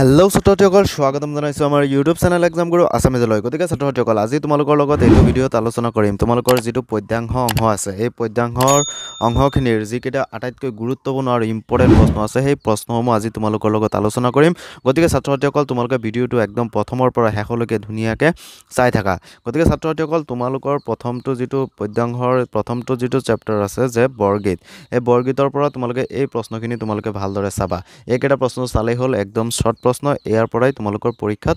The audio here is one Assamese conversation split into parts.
হেল্ল' ছাত্ৰীসকল স্বাগতম জনাইছোঁ আমাৰ ইউটিউব চেনেল এক্সাম গুৰু আছামিজলৈ গতিকে ছাত্ৰীসকল আজি তোমালোকৰ লগত এইটো ভিডিঅ'ত আলোচনা কৰিম তোমালোকৰ যিটো পদ্যাংশ অংশ আছে এই পদ্যাংশৰ অংশখিনিৰ যিকেইটা আটাইতকৈ গুৰুত্বপূৰ্ণ আৰু ইম্পৰ্টেণ্ট প্ৰশ্ন আছে সেই প্ৰশ্নসমূহ আজি তোমালোকৰ লগত আলোচনা কৰিম গতিকে ছাত্ৰীসকল তোমালোকে ভিডিঅ'টো একদম প্ৰথমৰ পৰা শেষলৈকে ধুনীয়াকৈ চাই থাকা গতিকে ছাত্ৰীসকল তোমালোকৰ প্ৰথমটো যিটো পদ্যাংশৰ প্ৰথমটো যিটো চেপ্টাৰ আছে যে বৰগীত এই বৰগীতৰ পৰা তোমালোকে এই প্ৰশ্নখিনি তোমালোকে ভালদৰে চাবা এইকেইটা প্ৰশ্ন চালেই হ'ল একদম শ্বৰ্ট প্ৰশ্ন ইয়াৰ পৰাই তোমালোকৰ পৰীক্ষাত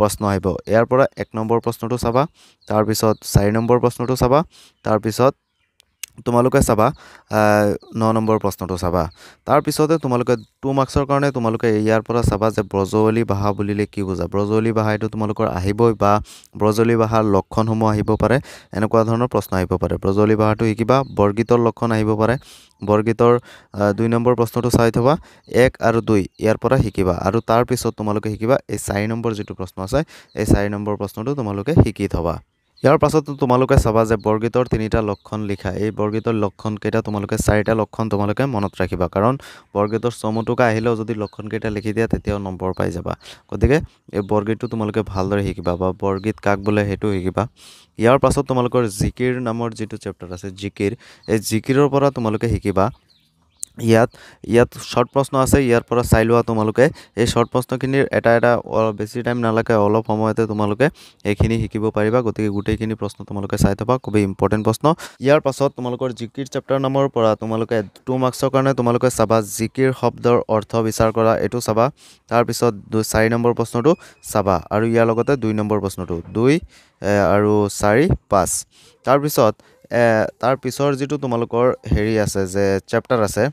প্ৰশ্ন আহিব ইয়াৰ পৰা এক নম্বৰ প্ৰশ্নটো চাবা তাৰপিছত চাৰি নম্বৰ প্ৰশ্নটো চাবা তাৰপিছত তোমালোকে চাবা ন নম্বৰ প্ৰশ্নটো চাবা তাৰপিছতে তোমালোকে টু মাৰ্কছৰ কাৰণে তোমালোকে ইয়াৰ পৰা চাবা যে ব্ৰজৱলী বাহা বুলিলে কি বুজা ব্ৰজৱলী বাহা এইটো তোমালোকৰ আহিবই বা ব্ৰজলী বাহাৰ লক্ষণসমূহ আহিব পাৰে এনেকুৱা ধৰণৰ প্ৰশ্ন আহিব পাৰে ব্ৰজৱলী বাহাৰটো শিকিবা বৰগীতৰ লক্ষণ আহিব পাৰে বৰগীতৰ দুই নম্বৰ প্ৰশ্নটো চাই থবা এক আৰু দুই ইয়াৰ পৰা শিকিবা আৰু তাৰপিছত তোমালোকে শিকিবা এই চাৰি নম্বৰ যিটো প্ৰশ্ন আছে এই চাৰি নম্বৰ প্ৰশ্নটো তোমালোকে শিকি থবা ইয়াৰ পাছত তোমালোকে চাবা যে বৰগীতৰ তিনিটা লক্ষণ লিখা এই বৰগীতৰ লক্ষণকেইটা তোমালোকে চাৰিটা লক্ষণ তোমালোকে মনত ৰাখিবা কাৰণ বৰগীতৰ চমুটোকা আহিলেও যদি লক্ষণকেইটা লিখি দিয়া তেতিয়াও নম্বৰ পাই যাবা গতিকে এই বৰগীতটো তোমালোকে ভালদৰে শিকিবা বা বৰগীত কাক বোলে সেইটো শিকিবা ইয়াৰ পাছত তোমালোকৰ জিকিৰ নামৰ যিটো চেপ্টাৰ আছে জিকিৰ এই জিকিৰৰ পৰা তোমালোকে শিকিবা ইয়াত ইয়াত শ্বৰ্ট প্ৰশ্ন আছে ইয়াৰ পৰা চাই লোৱা তোমালোকে এই শ্বৰ্ট প্ৰশ্নখিনিৰ এটা এটা বেছি টাইম নালাগে অলপ সময়তে তোমালোকে এইখিনি শিকিব পাৰিবা গতিকে গোটেইখিনি প্ৰশ্ন তোমালোকে চাই থবা খুবেই ইম্পৰ্টেণ্ট প্ৰশ্ন ইয়াৰ পাছত তোমালোকৰ জিকিৰ চেপ্টাৰ নামৰ পৰা তোমালোকে টু মাৰ্কছৰ কাৰণে তোমালোকে চাবা জিকিৰ শব্দৰ অৰ্থ বিচাৰ কৰা এইটো চাবা তাৰপিছত চাৰি নম্বৰ প্ৰশ্নটো চাবা আৰু ইয়াৰ লগতে দুই নম্বৰ প্ৰশ্নটো দুই আৰু চাৰি পাঁচ তাৰপিছত তাৰ পিছৰ যিটো তোমালোকৰ হেৰি আছে যে চেপ্টাৰ আছে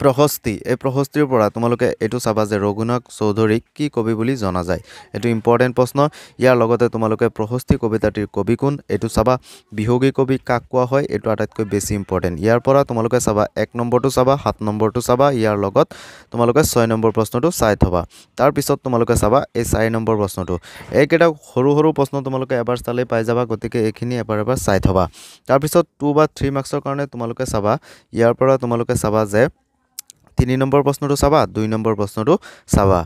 প্ৰশস্তি এই প্ৰশস্তিৰ পৰা তোমালোকে এইটো চাবা যে ৰঘুনাথ চৌধুৰীক কি কবি বুলি জনা যায় এইটো ইম্পৰ্টেণ্ট প্ৰশ্ন ইয়াৰ লগতে তোমালোকে প্ৰশস্তি কবিতাটিৰ কবি কোন এইটো চাবা বিহুগী কবি কাক কোৱা হয় এইটো আটাইতকৈ বেছি ইম্পৰ্টেণ্ট ইয়াৰ পৰা তোমালোকে চাবা এক নম্বৰটো চাবা সাত নম্বৰটো চাবা ইয়াৰ লগত তোমালোকে ছয় নম্বৰ প্ৰশ্নটো চাই থবা তাৰপিছত তোমালোকে চাবা এই চাৰি নম্বৰ প্ৰশ্নটো এইকেইটা সৰু সৰু প্ৰশ্ন তোমালোকে এবাৰ চালেই পাই যাবা গতিকে এইখিনি এবাৰ এবাৰ চাই থবা তাৰপিছত টু বা থ্ৰী মাৰ্কছৰ কাৰণে তোমালোকে চাবা ইয়াৰ পৰা তোমালোকে চাবা যে তিনি নম্বৰ প্ৰশ্নটো চাবা দুই নম্বৰ প্ৰশ্নটো চাবা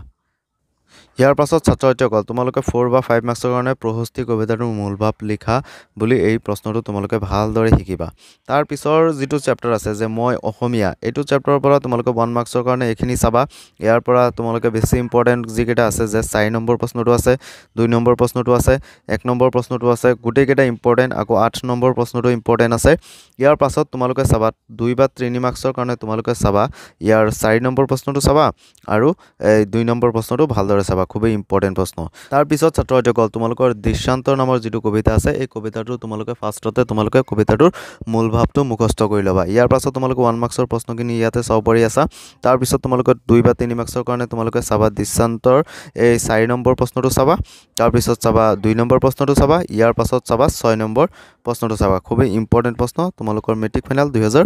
ইয়াৰ পাছত ছাত্ৰছাত্ৰীসকল তোমালোকে ফ'ৰ বা ফাইভ মাৰ্কছৰ কাৰণে প্ৰশস্তি কবিতাটোৰ মূলভাৱ লিখা বুলি এই প্ৰশ্নটো তোমালোকে ভালদৰে শিকিবা তাৰ পিছৰ যিটো চেপ্টাৰ আছে যে মই অসমীয়া এইটো চেপ্টাৰৰ পৰা তোমালোকে ওৱান মাৰ্কছৰ কাৰণে এইখিনি চাবা ইয়াৰ পৰা তোমালোকে বেছি ইম্পৰ্টেণ্ট যিকেইটা আছে যে চাৰি নম্বৰ প্ৰশ্নটো আছে দুই নম্বৰ প্ৰশ্নটো আছে এক নম্বৰ প্ৰশ্নটো আছে গোটেইকেইটা ইম্পৰ্টেণ্ট আকৌ আঠ নম্বৰ প্ৰশ্নটো ইম্পৰ্টেণ্ট আছে ইয়াৰ পাছত তোমালোকে চাবা দুই বা তিনি মাৰ্কছৰ কাৰণে তোমালোকে চাবা ইয়াৰ চাৰি নম্বৰ প্ৰশ্নটো চাবা আৰু এই দুই নম্বৰ প্ৰশ্নটো ভালদৰে চাবা পাবা খুবই ইম্পৰ্টেণ্ট প্ৰশ্ন তাৰপিছত ছাত্ৰসকল তোমালোকৰ দৃশ্যান্ত নামৰ যিটো কবিতা আছে এই কবিতাটো তোমালোকে ফাৰ্ষ্টতে তোমালোকে কবিতাটোৰ মূল ভাৱটো মুখস্থ কৰি ল'বা ইয়াৰ পাছত তোমালোকে ওৱান মাৰ্কছৰ প্ৰশ্নখিনি ইয়াতে চাব পাৰি আছা তাৰপিছত তোমালোকে দুই বা তিনি মাৰ্কছৰ কাৰণে তোমালোকে চাবা দৃশ্যান্তৰ এই চাৰি নম্বৰ প্ৰশ্নটো চাবা তাৰপিছত চাবা দুই নম্বৰ প্ৰশ্নটো চাবা ইয়াৰ পাছত চাবা ছয় নম্বৰ প্ৰশ্নটো চাবা খুবেই ইম্পৰ্টেণ্ট প্ৰশ্ন তোমালোকৰ মেট্ৰিক ফাইনেল দুহেজাৰ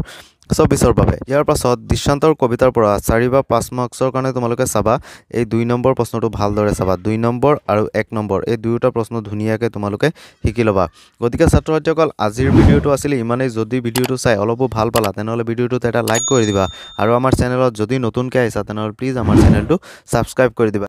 চৌবিছৰ বাবে ইয়াৰ পাছত দৃশ্যান্তৰ কবিতাৰ পৰা চাৰি বা পাঁচ মাৰ্কছৰ কাৰণে তোমালোকে চাবা এই দুই নম্বৰ প্ৰশ্নটো ভালদৰে চাবা দুই নম্বৰ আৰু এক নম্বৰ এই দুয়োটা প্ৰশ্ন ধুনীয়াকৈ তোমালোকে শিকি ল'বা গতিকে ছাত্ৰ ছাত্ৰীসকল আজিৰ ভিডিঅ'টো আছিলে ইমানেই যদি ভিডিঅ'টো চাই অলপো ভাল পালা তেনেহ'লে ভিডিঅ'টোত এটা লাইক কৰি দিবা আৰু আমাৰ চেনেলত যদি নতুনকৈ আহিছা তেনেহ'লে প্লিজ আমাৰ চেনেলটো ছাবস্ক্ৰাইব কৰি দিবা